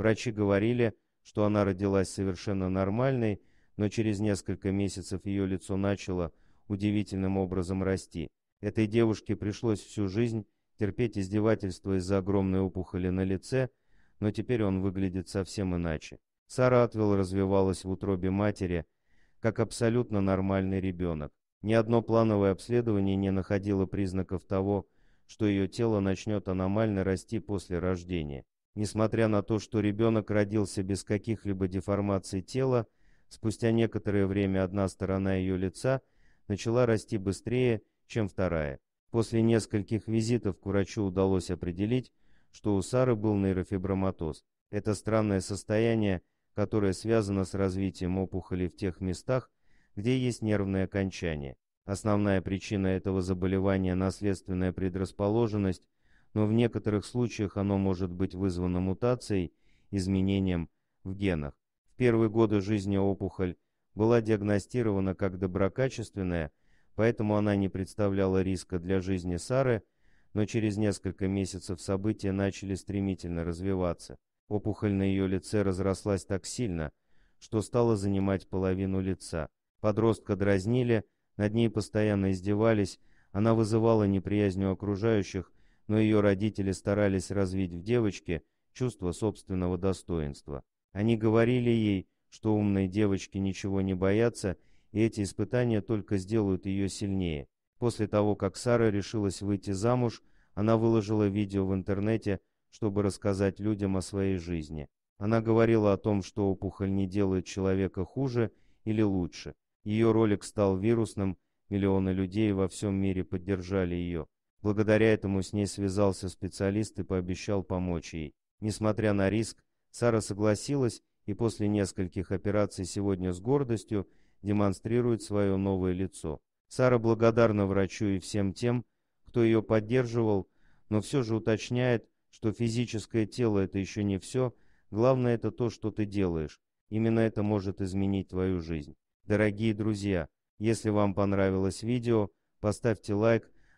Врачи говорили, что она родилась совершенно нормальной, но через несколько месяцев ее лицо начало удивительным образом расти. Этой девушке пришлось всю жизнь терпеть издевательства из-за огромной опухоли на лице, но теперь он выглядит совсем иначе. Сара Атвилл развивалась в утробе матери, как абсолютно нормальный ребенок. Ни одно плановое обследование не находило признаков того, что ее тело начнет аномально расти после рождения. Несмотря на то, что ребенок родился без каких-либо деформаций тела, спустя некоторое время одна сторона ее лица начала расти быстрее, чем вторая. После нескольких визитов к врачу удалось определить, что у Сары был нейрофиброматоз. Это странное состояние, которое связано с развитием опухоли в тех местах, где есть нервное окончание. Основная причина этого заболевания – наследственная предрасположенность но в некоторых случаях оно может быть вызвано мутацией, изменением в генах. В первые годы жизни опухоль была диагностирована как доброкачественная, поэтому она не представляла риска для жизни Сары, но через несколько месяцев события начали стремительно развиваться. Опухоль на ее лице разрослась так сильно, что стала занимать половину лица. Подростка дразнили, над ней постоянно издевались, она вызывала неприязнь у окружающих, но ее родители старались развить в девочке чувство собственного достоинства. Они говорили ей, что умные девочки ничего не боятся, и эти испытания только сделают ее сильнее. После того, как Сара решилась выйти замуж, она выложила видео в интернете, чтобы рассказать людям о своей жизни. Она говорила о том, что опухоль не делает человека хуже или лучше. Ее ролик стал вирусным, миллионы людей во всем мире поддержали ее. Благодаря этому с ней связался специалист и пообещал помочь ей. Несмотря на риск, Сара согласилась и после нескольких операций сегодня с гордостью демонстрирует свое новое лицо. Сара благодарна врачу и всем тем, кто ее поддерживал, но все же уточняет, что физическое тело – это еще не все, главное – это то, что ты делаешь. Именно это может изменить твою жизнь. Дорогие друзья, если вам понравилось видео, поставьте лайк –